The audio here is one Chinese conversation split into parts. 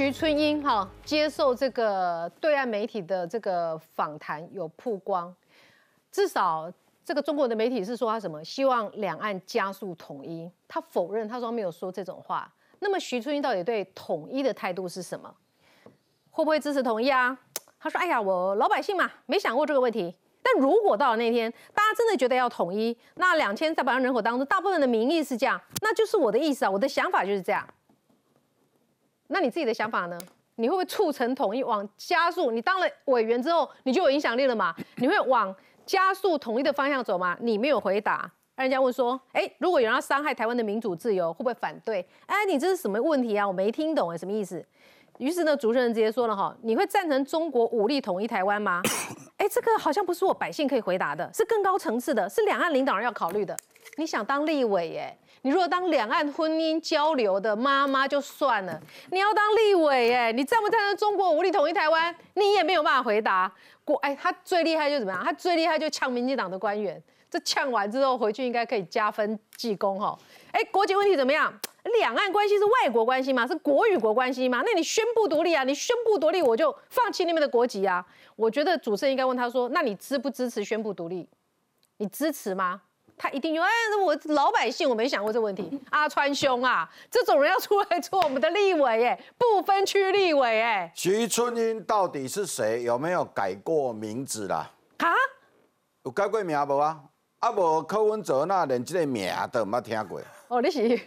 徐春英哈接受这个对岸媒体的这个访谈有曝光，至少这个中国的媒体是说他什么？希望两岸加速统一。他否认，他说没有说这种话。那么徐春英到底对统一的态度是什么？会不会支持统一啊？他说：“哎呀，我老百姓嘛，没想过这个问题。但如果到了那天，大家真的觉得要统一，那两千在百万人口当中，大部分的民意是这样，那就是我的意思啊，我的想法就是这样。”那你自己的想法呢？你会不会促成统一，往加速？你当了委员之后，你就有影响力了嘛？你会往加速统一的方向走吗？你没有回答，人家问说：哎，如果有人要伤害台湾的民主自由，会不会反对？哎，你这是什么问题啊？我没听懂哎，什么意思？于是呢，主持人直接说了哈，你会赞成中国武力统一台湾吗？哎，这个好像不是我百姓可以回答的，是更高层次的，是两岸领导人要考虑的。你想当立委哎？你如果当两岸婚姻交流的妈妈就算了，你要当立委哎，你赞不赞成中国武力统一台湾？你也没有办法回答。国哎，他最厉害就怎么样？他最厉害就呛民进党的官员，这呛完之后回去应该可以加分记功哈。哎，国籍问题怎么样？两岸关系是外国关系吗？是国与国关系吗？那你宣布独立啊？你宣布独立，我就放弃那边的国籍啊。我觉得主持人应该问他说：那你支不支持宣布独立？你支持吗？他一定就哎，我老百姓，我没想过这问题。阿 川兄啊，这种人要出来做我们的立委，耶，不分区立委，耶。徐春英到底是谁？有没有改过名字啦？哈？有改过名啊？无啊？啊无柯文哲那连这个名都冇听过。哦，你是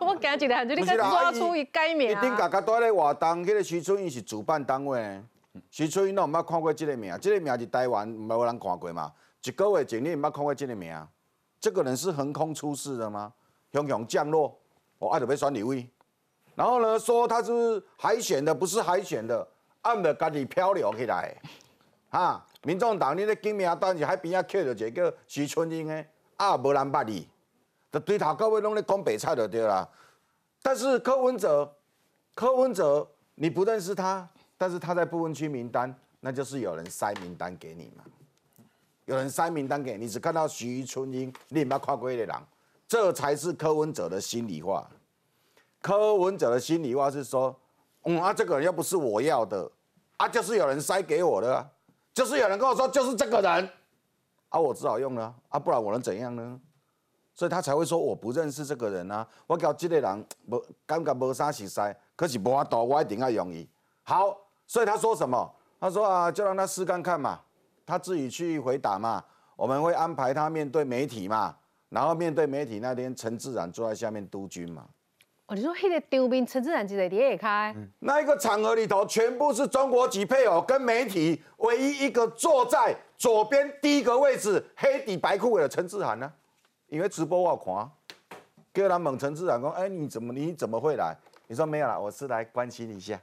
我日几个？你刚抓出一改名？一定刚刚在活动，这个徐春英是主办单位。徐春英侬冇看过这个名？这个名是台湾冇人看过嘛？一个月前你冇看过这个名？这个人是横空出世的吗？汹涌降落，我爱德别选李威。然后呢，说他是海选的，不是海选的，按的家己漂流起来。哈，民众党你的金名单是海边啊刻着一个徐春英的，啊，无人捌你，他对头各位弄那光背菜就对啦。但是柯文哲，柯文哲你不认识他，但是他在不分区名单，那就是有人塞名单给你嘛。有人塞名单给你，只看到徐春英，你没跨过的人，这才是柯文哲的心里话。柯文哲的心里话是说，嗯，啊，这个人又不是我要的，啊，就是有人塞给我的，就是有人跟我说，就是这个人，啊，我只好用了，啊，不然我能怎样呢？所以他才会说我不认识这个人啊，我搞这个人无感觉无啥熟塞，可是我投我一定要容易。好，所以他说什么？他说啊，就让他试看看嘛。他自己去回答嘛，我们会安排他面对媒体嘛，然后面对媒体那天，陈志然坐在下面督军嘛。哦，你说黑的丢兵，陈志然就在底下开？那一个场合里头，全部是中国籍配偶跟媒体，唯一一个坐在左边第一个位置，黑底白裤尾的陈志涵呢？因为直播我看，叫他猛陈志然讲，哎，你怎么你怎么会来？你说没有啦，我是来关心一下，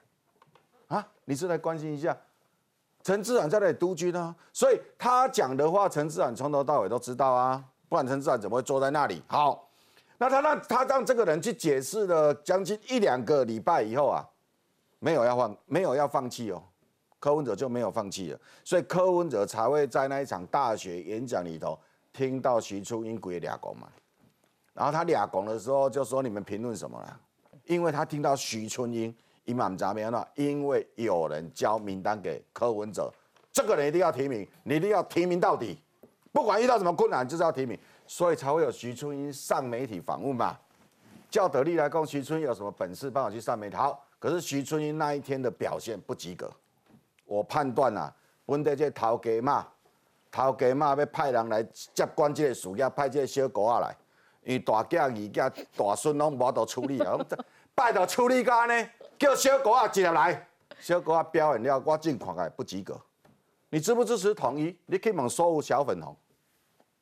啊，你是来关心一下？陈志远在那里督军啊，所以他讲的话，陈志远从头到尾都知道啊，不然陈志远怎么会坐在那里？好，那他让他让这个人去解释了将近一两个礼拜以后啊，没有要放，没有要放弃哦，柯文哲就没有放弃了，所以柯文哲才会在那一场大学演讲里头听到徐春英鬼俩拱嘛，然后他俩拱的时候就说你们评论什么了？因为他听到徐春英。伊嘛毋知没因为有人交名单给柯文哲，这个人一定要提名，你一定要提名到底，不管遇到什么困难，就是要提名。所以才会有徐春英上媒体访问嘛，叫德利来供徐春英有什么本事帮我去上媒体。好，可是徐春英那一天的表现不及格，我判断呐，本在个头家嘛，头家嘛，要派人来接管这个事业，派这个小狗啊来，因为大囝二囝大孙拢无到处理啊，拜托处理家呢。叫小狗啊进来，小狗啊表演了，我进看个不及格。你支不支持统一？你可以问所有小粉红，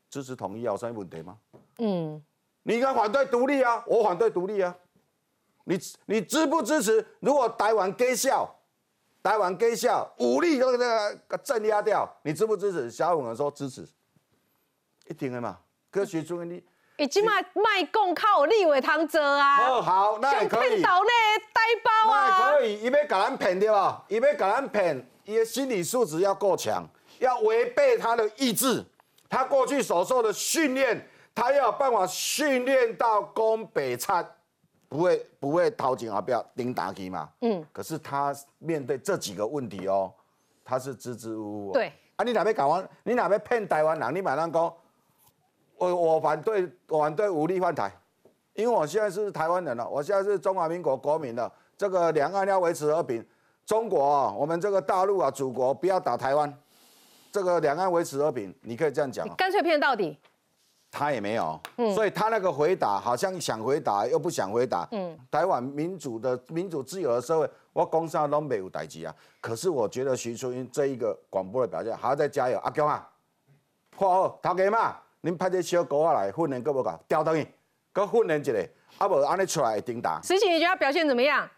支持统一有什么问题吗？嗯，你应该反对独立啊？我反对独立啊！你你支不支持？如果台湾割笑，台湾割笑，武力都那个镇压掉，你支不支持？小粉红说支持，一定的嘛，科学主义。已经卖卖贡靠立委汤遮啊，哦，好，那还可以。小印呢，呆包啊，可以。伊要搞咱骗对吧？伊要搞咱骗，伊的心理素质要够强，要违背他的意志。他过去所受的训练，他要有办法训练到攻北参，不会不会掏钱而不要丁打击嘛。嗯。可是他面对这几个问题哦，他是支支吾吾。对。啊，你哪边搞完，你哪边骗台湾人，你马上讲。我我反对，反对武力换台，因为我现在是台湾人了，我现在是中华民国国民了。这个两岸要维持和平，中国，我们这个大陆啊，祖国不要打台湾，这个两岸维持和平，你可以这样讲啊。干脆骗到底。他也没有，所以他那个回答好像想回答又不想回答。嗯，台湾民主的民主自由的社会，我讲啥都没有代志啊。可是我觉得徐淑英这一个广播的表现，还要再加油。阿娇啊，括号陶给嘛。您派这小狗下来训练，够不够？调动伊，够训练一个，啊无安尼出来会顶打。石井，你觉得他表现怎么样？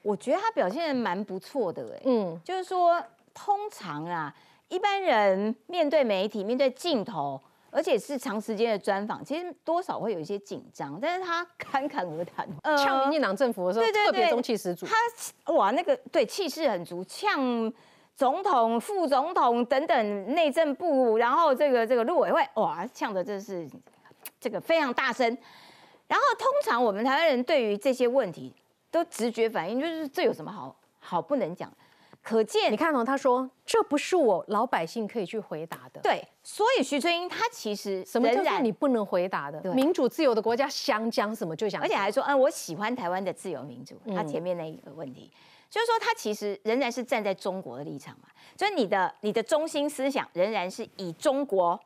我觉得他表现蛮不错的哎。嗯，就是说，通常啊，一般人面对媒体、面对镜头，而且是长时间的专访，其实多少会有一些紧张，但是他侃侃而谈。呛民进党政府的时候，特别中气十足。他哇，那个对，气势很足，呛。总统、副总统等等内政部，然后这个这个陆委会，哇，呛的真是这个非常大声。然后通常我们台湾人对于这些问题都直觉反应就是这有什么好好不能讲。可见你看哦，他说这不是我老百姓可以去回答的。对，所以徐春英他其实什么叫做你不能回答的？民主自由的国家想讲什么就讲，而且还说嗯我喜欢台湾的自由民主。他前面那一个问题。就是说，他其实仍然是站在中国的立场嘛，就是你的你的中心思想仍然是以中国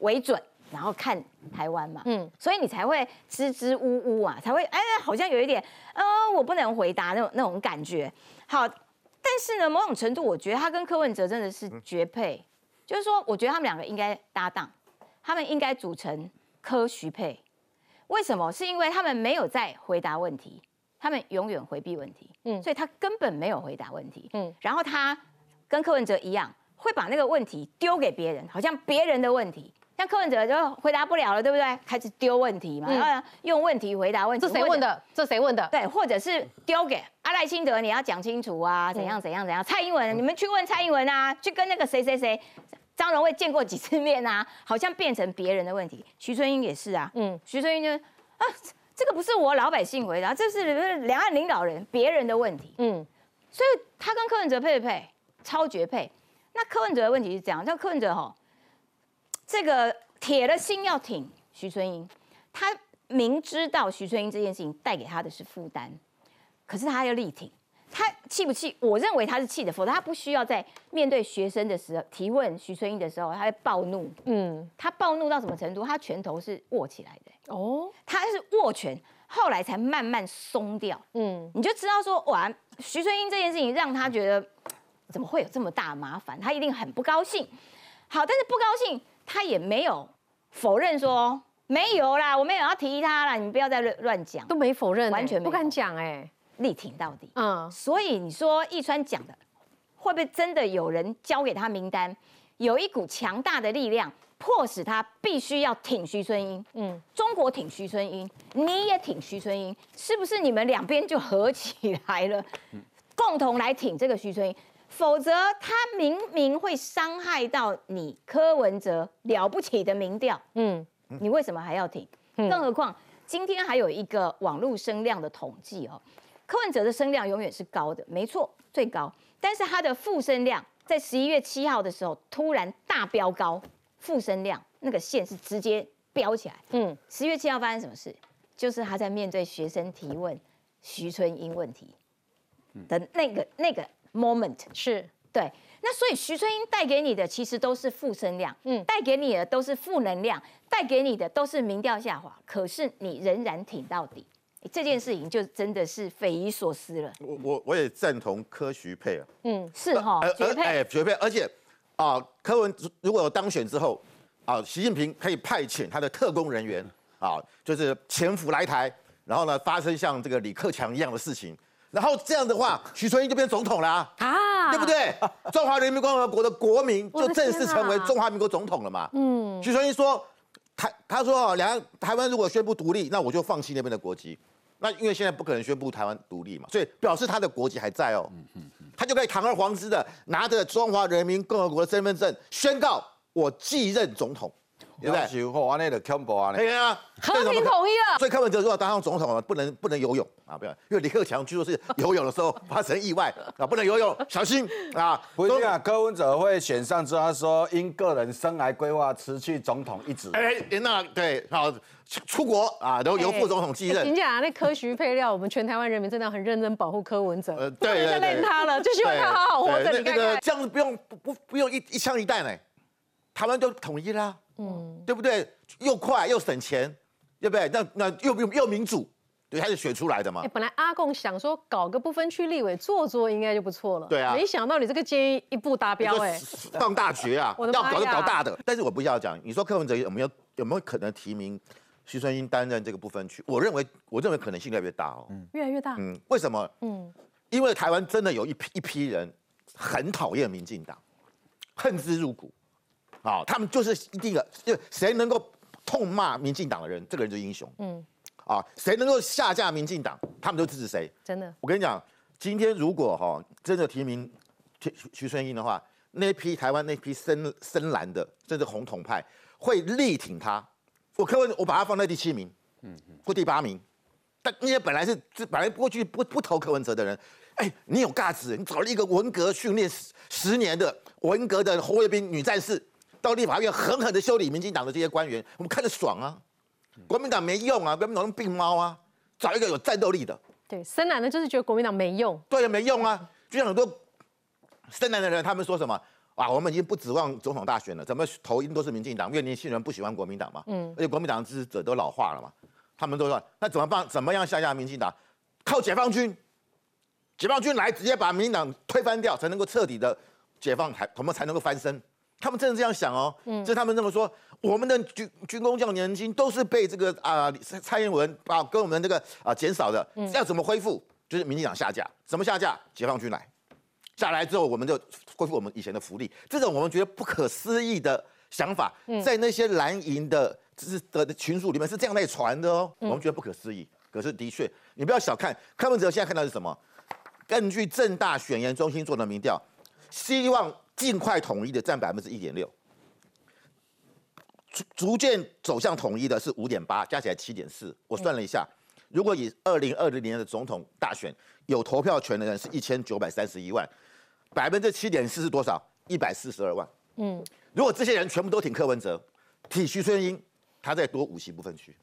为准，然后看台湾嘛，嗯，所以你才会支支吾吾啊，才会哎，好像有一点呃，我不能回答那种那种感觉。好，但是呢，某种程度，我觉得他跟柯文哲真的是绝配，就是说，我觉得他们两个应该搭档，他们应该组成柯徐配。为什么？是因为他们没有在回答问题。他们永远回避问题，嗯，所以他根本没有回答问题，嗯，然后他跟柯文哲一样，会把那个问题丢给别人，好像别人的问题，像柯文哲就回答不了了，对不对？开始丢问题嘛，然后用问题回答问题，这谁问的？这谁问的？对，或者是丢给阿赖清德，你要讲清楚啊，怎样怎样怎样？蔡英文，你们去问蔡英文啊，去跟那个谁谁谁，张荣伟见过几次面啊？好像变成别人的问题，徐春英也是啊，嗯，徐春英就啊。这个不是我老百姓回答，这是两岸领导人别人的问题。嗯，所以他跟柯文哲配不配？超绝配。那柯文哲的问题是这样，像柯文哲哈，这个铁了心要挺徐春英，他明知道徐春英这件事情带给他的是负担，可是他要力挺。气不气？我认为他是气的，否则他不需要在面对学生的时候提问徐春英的时候，他会暴怒。嗯，他暴怒到什么程度？他拳头是握起来的。哦，他是握拳，后来才慢慢松掉。嗯，你就知道说，哇，徐春英这件事情让他觉得怎么会有这么大麻烦？他一定很不高兴。好，但是不高兴，他也没有否认说没有啦，我没有要提他啦，你们不要再乱讲，都没否认，完全不敢讲。哎。力挺到底。嗯，所以你说易川讲的，会不会真的有人交给他名单？有一股强大的力量迫使他必须要挺徐春英。嗯，中国挺徐春英，你也挺徐春英，是不是你们两边就合起来了？共同来挺这个徐春英，否则他明明会伤害到你柯文哲了不起的民调。嗯，你为什么还要挺？更何况今天还有一个网络声量的统计哦。柯文哲的声量永远是高的，没错，最高。但是他的负声量在十一月七号的时候突然大飙高，负声量那个线是直接飙起来。嗯，十一月七号发生什么事？就是他在面对学生提问徐春英问题的那个那个 moment 是对。那所以徐春英带给你的其实都是负声量，嗯，带给你的都是负能量，带给你的都是民调下滑。可是你仍然挺到底。这件事情就真的是匪夷所思了。我我我也赞同科徐配啊，嗯是哈，绝配，绝配。而且啊，柯文如果有当选之后啊，习近平可以派遣他的特工人员啊，就是潜伏来台，然后呢发生像这个李克强一样的事情，然后这样的话，徐春英就变总统了啊，对不对？中华人民共和国的国民就正式成为中华民国总统了嘛？嗯，徐春英说，台他说啊，两台湾如果宣布独立，那我就放弃那边的国籍。那因为现在不可能宣布台湾独立嘛，所以表示他的国籍还在哦，他就可以堂而皇之的拿着中华人民共和国的身份证宣告我继任总统。对不对？啊，啊，啊，和平统一了。所以柯文哲如果当上总统，不能不能游泳啊，不要，因为李克强据说是游泳的时候发生意外 啊，不能游泳，小心啊。不一定啊，柯文哲会选上之后，他说因个人生癌规划辞去总统一职。哎，那对，好出国啊，然后由副总统继任。你讲啊，那科学配料，我们全台湾人民真的很认真保护柯文哲，不要再练他了，就希望他好，活们你那个这样不用不不不用一一枪一弹呢，台湾就统一啦。嗯，对不对？又快又省钱，对不对？那那又又又民主，对，他是选出来的嘛。本来阿贡想说搞个不分区立委，做做应该就不错了。对啊。没想到你这个建议一步达标，哎，放大局啊，要搞就搞大的。但是我不要讲，你说柯文哲有没有有没有可能提名徐春英担任这个不分区？我认为我认为可能性越来越大哦。嗯。越来越大。嗯。为什么？嗯。因为台湾真的有一批一批人很讨厌民进党，恨之入骨。啊，他们就是一定的，就谁能够痛骂民进党的人，这个人就英雄。嗯，啊，谁能够下架民进党，他们就支持谁。真的，我跟你讲，今天如果哈真的提名徐徐春英的话，那批台湾那批深深蓝的，甚至红统派，会力挺他。我柯文，我把他放在第七名，嗯或第八名。但那些本来是这本来过去不不投柯文哲的人，哎，你有架子，你找了一个文革训练十十年的文革的红卫兵女战士。到立法院狠狠的修理民进党的这些官员，我们看着爽啊！国民党没用啊，国民党病猫啊，找一个有战斗力的。对，深蓝呢就是觉得国民党没用，对，没用啊。就像很多深蓝的人，他们说什么啊，我们已经不指望总统大选了，怎么投？一定都是民进党，因为年轻人不喜欢国民党嘛。嗯。而且国民党支持者都老化了嘛，他们都说那怎么办？怎么样下压民进党？靠解放军，解放军来直接把民党推翻掉，才能够彻底的解放台，我们才能够翻身。他们真的这样想哦，就他们这么说，我们的军军工降年金都是被这个啊蔡英文把跟我们这个啊减少的，要怎么恢复？就是民进党下架，怎么下架？解放军来下来之后，我们就恢复我们以前的福利。这种我们觉得不可思议的想法，在那些蓝营的是的群组里面是这样在传的哦，我们觉得不可思议。可是的确，你不要小看，康文哲现在看到是什么？根据正大选言中心做的民调，希望。尽快统一的占百分之一点六，逐逐渐走向统一的是五点八，加起来七点四。我算了一下，如果以二零二零年的总统大选有投票权的人是一千九百三十一万，百分之七点四是多少？一百四十二万。嗯，如果这些人全部都挺柯文哲、挺徐春英，他再多五席不分区。